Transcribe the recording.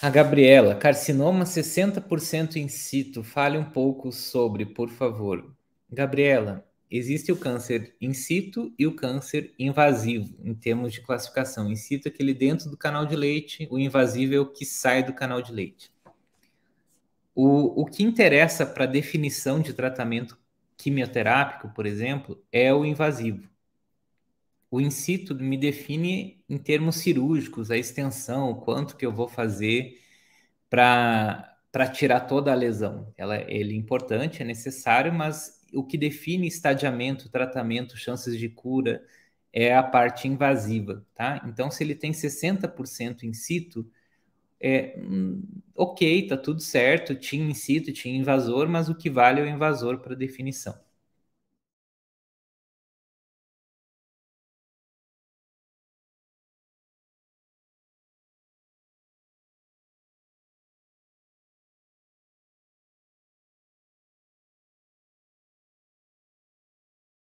A Gabriela, carcinoma 60% in situ. Fale um pouco sobre, por favor. Gabriela, existe o câncer in situ e o câncer invasivo, em termos de classificação. In situ é aquele dentro do canal de leite, o invasivo é o que sai do canal de leite. O, o que interessa para definição de tratamento quimioterápico, por exemplo, é o invasivo o incito me define em termos cirúrgicos, a extensão, o quanto que eu vou fazer para tirar toda a lesão. Ela, ele é importante, é necessário, mas o que define estadiamento, tratamento, chances de cura é a parte invasiva, tá? Então, se ele tem 60% in situ, é, hum, ok, tá tudo certo, tinha in situ, tinha invasor, mas o que vale é o invasor para definição.